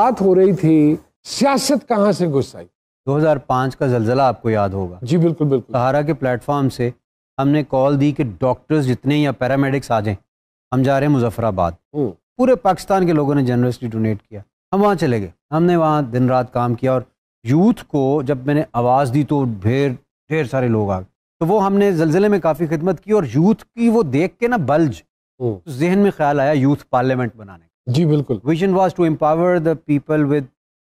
बात हो रही थी सियासत कहाँ से घुस आई 2005 का जलजला आपको याद होगा जी बिल्कुल बिल्कुल सहारा के प्लेटफॉर्म से हमने कॉल दी कि डॉक्टर्स जितने या पैरामेडिक्स आ जाएं हम जा रहे हैं मुजफ्फराबाद हम्म। पूरे पाकिस्तान के लोगों ने जनरसली डोनेट किया हम वहाँ चले गए हमने वहाँ दिन रात काम किया और यूथ को जब मैंने आवाज़ दी तो ढेर ढेर सारे लोग आ गए तो वो हमने जलजिले में काफ़ी खिदमत की और यूथ की वो देख के ना बल्ज हम्म। तो जहन में ख्याल आया यूथ पार्लियामेंट बनाने जी बिल्कुल vision was to empower the people with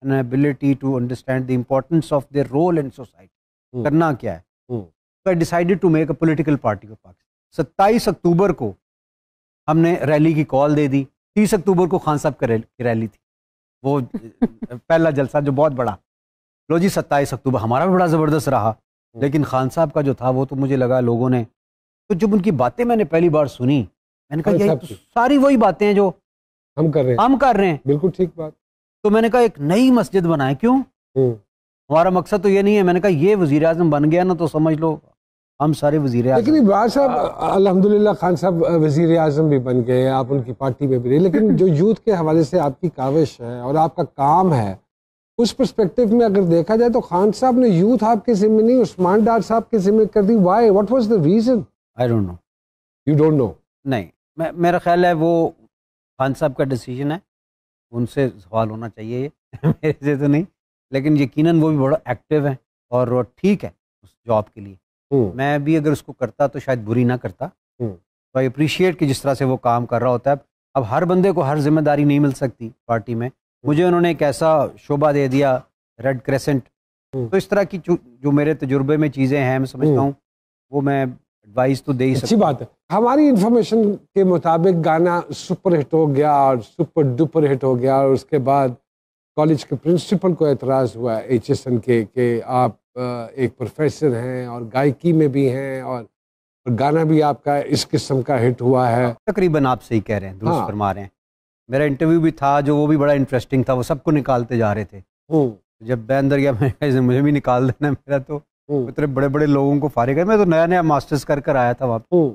an ability to understand the importance of their role in society करना क्या है तो I decided to make a political party of Pakistan सत्ताईस अक्टूबर को हमने रैली की कॉल दे दी तीस अक्टूबर को खान साहब की रैली थी वो पहला जलसा जो बहुत बड़ा लो जी सत्ताईस अक्टूबर हमारा भी बड़ा ज़बरदस्त रहा hmm. लेकिन खान साहब का जो था वो तो मुझे लगा लोगों ने तो जब उनकी बातें मैंने पहली बार सुनी मैंने कहा तो सारी वही बातें हैं जो हम कर रहे हैं हम कर रहे हैं बिल्कुल ठीक बात तो मैंने कहा एक नई मस्जिद बनाए क्यों हम्म। हमारा मकसद तो ये नहीं है मैंने कहा ये वजीर आजम बन गया ना तो समझ लो हम सारे वजीर लेकिन इमरान साहब अलहमदिल्ला खान साहब वजीर आजम भी बन गए आप उनकी पार्टी में भी रहे लेकिन जो यूथ के हवाले से आपकी काविश है और आपका काम है उस परस्पेक्टिव में अगर देखा जाए तो खान साहब ने यूथ आपके जिम्मे नहीं उस्मान डार साहब के जिम्मे कर दी why what was the reason I don't know you don't know नहीं मेरा ख्याल है वो खान साहब का डिसीजन है उनसे सवाल होना चाहिए मेरे से तो नहीं लेकिन यकीनन वो भी बड़ा एक्टिव है और ठीक है उस जॉब के लिए हम्म। मैं भी अगर उसको करता तो शायद बुरी ना करता हम्म। तो आई अप्रिशिएट कि जिस तरह से वो काम कर रहा होता है अब हर बंदे को हर जिम्मेदारी नहीं मिल सकती पार्टी में मुझे उन्होंने एक ऐसा शोभा दे दिया रेड क्रेसेंट हम्म। तो इस तरह की जो मेरे तजुर्बे में चीज़ें हैं मैं समझता हूँ वो मैं एडवाइस तो दे अच्छी बात है हमारी इन्फॉर्मेशन के मुताबिक गाना सुपर हिट हो गया और सुपर डुपर हिट हो गया और उसके बाद कॉलेज के प्रिंसिपल को एतराज़ हुआ एच एस एन के कि आप एक प्रोफेसर हैं और गायकी में भी हैं और गाना भी आपका इस किस्म का हिट हुआ है तकरीबन आप सही कह रहे हैं दुरुस्त हाँ। फरमा रहे हैं मेरा इंटरव्यू भी था जो वो भी बड़ा इंटरेस्टिंग था वो सबको निकालते जा रहे थे हम्म। जब मैं अंदर गया मैंने मुझे भी निकाल देना मेरा तो इतने हम्म। बड़े बड़े लोगों को फारिग है मैं तो नया नया मास्टर्स कर कर आया था वहाँ पर हम्म।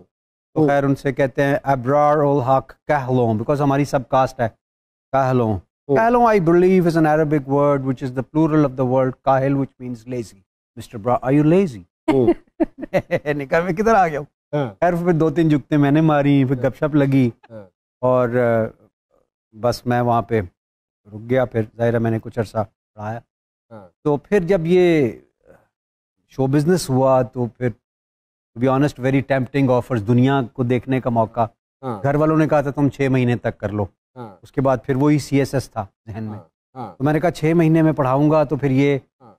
तो हम्म। खैर उनसे कहते हैं अब्रार उल हक कहलों बिकॉज हमारी सब कास्ट है Kahlon Kahlon I believe is an Arabic word which is the plural of the world kahil which means lazy mister ब्रा आर यू लेजी निकाल मैं किधर आ गया हाँ। खैर फिर दो तीन जुगते मैंने मारी फिर हाँ। गपशप लगी हाँ। और बस मैं वहाँ पे रुक गया फिर ज़ाहिर मैंने कुछ अरसा पढ़ाया तो फिर जब ये शो बिज़नेस हुआ तो फिर to be honest very tempting offers दुनिया को देखने का मौका हाँ। घर वालों ने कहा था तुम छः महीने तक कर लो हाँ। उसके बाद फिर वही सी एस एस था जहन में हाँ।, हाँ। तो मैंने कहा छः महीने में पढ़ाऊँगा तो फिर ये हाँ।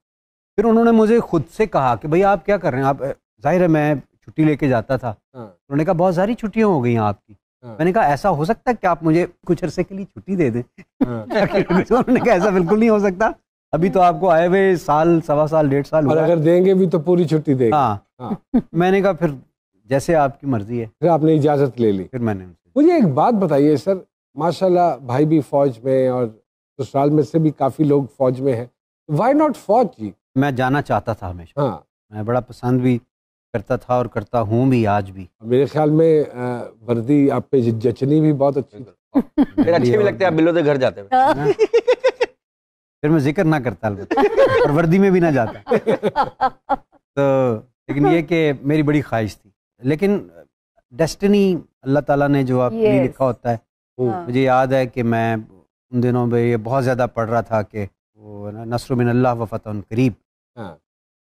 फिर उन्होंने मुझे खुद से कहा कि भाई आप क्या कर रहे हैं आप जाहिर है मैं छुट्टी लेके जाता था हाँ। उन्होंने कहा बहुत सारी छुट्टियाँ हो गई हैं आपकी मैंने कहा ऐसा हो सकता है कि आप मुझे कुछ अरसे के लिए छुट्टी दे दें उन्होंने कहा ऐसा बिल्कुल नहीं हो सकता अभी तो आपको आए हुए साल सवा साल डेढ़ साल और अगर देंगे भी तो पूरी छुट्टी देंगे हाँ, हाँ। मैंने कहा फिर जैसे आपकी मर्जी है फिर आपने इजाज़त ले ली फिर मैंने मुझे एक बात बताइए सर माशाल्लाह भाई भी फौज में और ससुराल में से भी काफ़ी लोग फौज में है वाई नॉट फौज जी मैं जाना चाहता था हमेशा हाँ मैं बड़ा पसंद भी करता था और करता हूँ भी आज भी मेरे ख्याल में वर्दी आप पे जचनी भी बहुत अच्छी अच्छे भी लगते हैं आप बिलो से घर जाते हैं फिर मैं जिक्र ना करता और वर्दी में भी ना जाता तो लेकिन ये कि मेरी बड़ी ख्वाहिश थी लेकिन डेस्टिनी अल्लाह ताला ने जो आप yes. लिखा होता है हाँ। मुझे याद है कि मैं उन दिनों में ये बहुत ज़्यादा पढ़ रहा था कि वो नसर अल्लाह व करीब हाँ।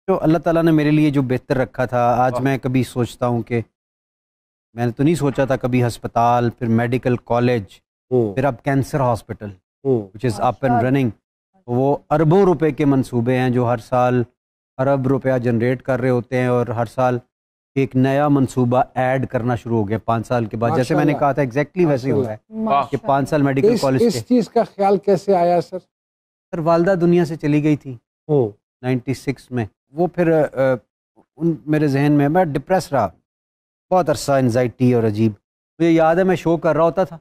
तो अल्लाह ताला ने मेरे लिए जो बेहतर रखा था आज मैं कभी सोचता हूँ कि मैंने तो नहीं सोचा था कभी हस्पताल फिर मेडिकल कॉलेज हम्म। फिर अब cancer hospital which is up and running तो वो अरबों रुपए के मंसूबे हैं जो हर साल अरब रुपया जनरेट कर रहे होते हैं और हर साल एक नया मंसूबा ऐड करना शुरू हो गया पाँच साल के बाद जैसे मैंने कहा था एग्जैक्टली वैसे हुआ है कि पाँच साल मेडिकल कॉलेज इस चीज़ का ख्याल कैसे आया सर सर वालदा दुनिया से चली गई थी नाइन्टी सिक्स में वो फिर आ, उन मेरे जहन में मैं डिप्रेस रहा बहुत अरसा एनजाइटी और अजीब मुझे याद है मैं शो कर रहा होता था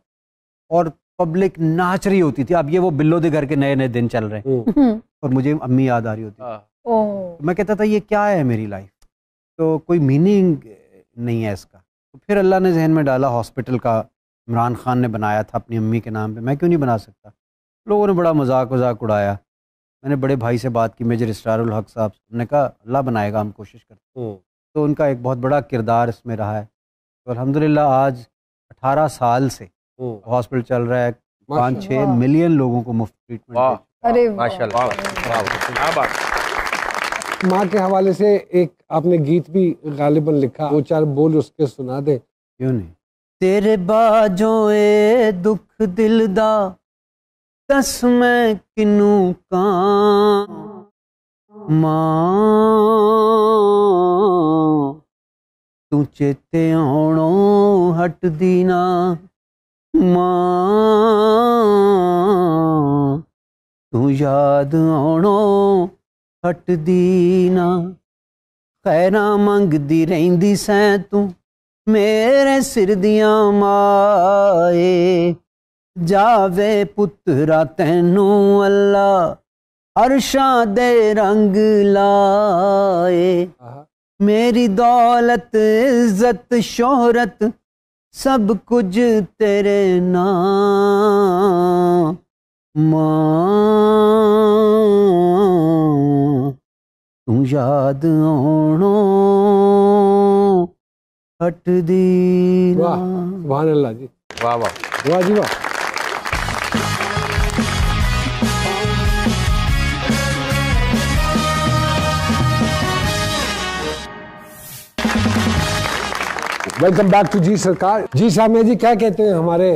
और पब्लिक नाच रही होती थी अब ये वो बिल्लो दे घर के नए नए दिन चल रहे हैं हम्म। हम्म। और मुझे अम्मी याद आ रही होती हाँ। तो मैं कहता था ये क्या है मेरी लाइफ तो कोई मीनिंग नहीं है इसका तो फिर अल्लाह ने जहन में डाला हॉस्पिटल का इमरान खान ने बनाया था अपनी अम्मी के नाम पे मैं क्यों नहीं बना सकता लोगों ने बड़ा मजाक वजाक उड़ाया मैंने बड़े भाई से बात की मेजर इसरारुल हक साहब उन्होंने कहा अल्लाह बनाएगा हम कोशिश करते हैं हम्म। तो उनका एक बहुत बड़ा किरदार इसमें रहा है तो अलहमदिल्ला आज अठारह साल से हम्म। हॉस्पिटल चल रहा है पाँच छः मिलियन लोगों को मुफ्त ट्रीटमेंट अरे माँ के हवाले से एक आपने गीत भी गालिबन लिखा दो चार बोल उसके सुना दे क्यों नहीं तेरे बाजो ए दुख दिल दा दस मैं किनू का मां तू चेते आणो हट दीना ਮਾਂ ਤੂੰ ਯਾਦ ਆਉਣੋ ਹਟਦੀ ਨਾ ਖੈਰਾ ਮੰਗਦੀ ਰਹਿੰਦੀ ਸੈਂ ਤੂੰ ਮੇਰੇ ਸਿਰ ਦੀਆਂ ਮਾਏ ਜਾਵੇ ਪੁੱਤਰਾ ਤੈਨੂੰ ਅੱਲਾ ਅਰਸ਼ਾਂ ਦੇ ਰੰਗ ਲਾਏ ਮੇਰੀ ਦੌਲਤ ਇੱਜ਼ਤ ਸ਼ੋਹਰਤ सब कुछ तेरे नाम तू याद आनो हट दी वाह वाह अल्लाह जी वाह वाह वाह जी वाह वेलकम बैक टू जी सरकार जी सामिया जी क्या कहते हैं हमारे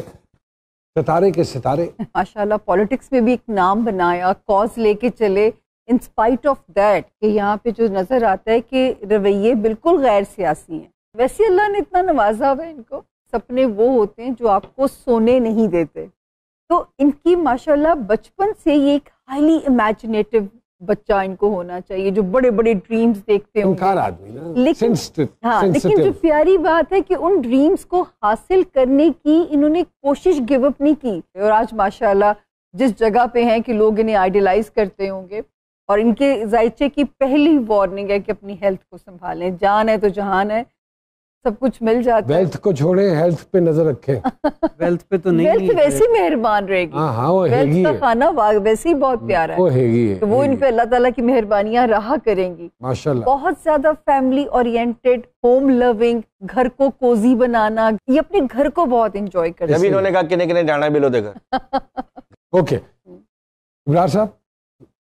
सितारे के सितारे माशाल्लाह पॉलिटिक्स में भी एक नाम बनाया कॉज लेके चले इन स्पाइट ऑफ दैट कि यहाँ पे जो नजर आता है कि रवैये बिल्कुल गैर सियासी हैं वैसे अल्लाह ने इतना नवाजा हुआ इनको सपने वो होते हैं जो आपको सोने नहीं देते तो इनकी माशाल्लाह बचपन से ये एक हाईली इमेजिनेटिव बच्चा इनको होना चाहिए जो बड़े बड़े ड्रीम्स देखते हैं आदमी ना लेकिन हाँ लेकिन जो प्यारी बात है कि उन ड्रीम्स को हासिल करने की इन्होंने कोशिश गिव अप नहीं की और आज माशाल्लाह जिस जगह पे हैं कि लोग इन्हें आइडियलाइज करते होंगे और इनके जायचे की पहली वार्निंग है कि अपनी हेल्थ को संभालें जान है तो जहान है सब कुछ मिल जाता है वेल्थ को छोड़े हेल्थ पे नजर रखें वेल्थ पे तो नहीं वेल्थ वैसी मेहरबान रहेगी हाँ हाँ वो हेगी का खाना वैसे ही बहुत प्यारा वो हेगी है तो वो इन पे अल्लाह ताला की मेहरबानियां रहा करेंगी माशाल्लाह बहुत ज्यादा फैमिली ओरिएंटेड होम लविंग घर को कोजी बनाना ये अपने घर को बहुत इंजॉय करते हैं इन्होंने कहा किने किने डाना बिलो देखा ओके इमरान साहब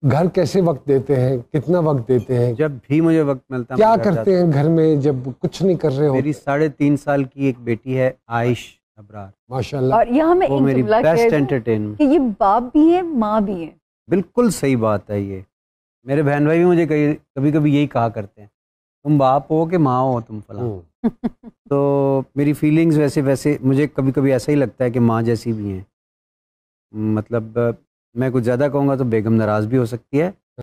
घर कैसे वक्त देते हैं कितना वक्त देते हैं जब भी मुझे वक्त मिलता है क्या करते हैं घर में जब कुछ नहीं कर रहे हो मेरी साढ़े तीन साल की एक बेटी है आयश अब्रार माशाल्लाह और यहाँ मैं मेरी बेस्ट एंटरटेनमेंट ये बाप भी है माँ भी है बिल्कुल सही बात है ये मेरे बहन भाई भी मुझे कहीं कभी कभी यही कहा करते हैं तुम बाप हो कि माँ हो तुम फला हम्म। तो मेरी फीलिंग्स वैसे वैसे मुझे कभी कभी ऐसा ही लगता है कि माँ जैसी भी हैं मतलब मैं कुछ ज़्यादा कहूँगा तो बेगम नाराज़ भी हो सकती है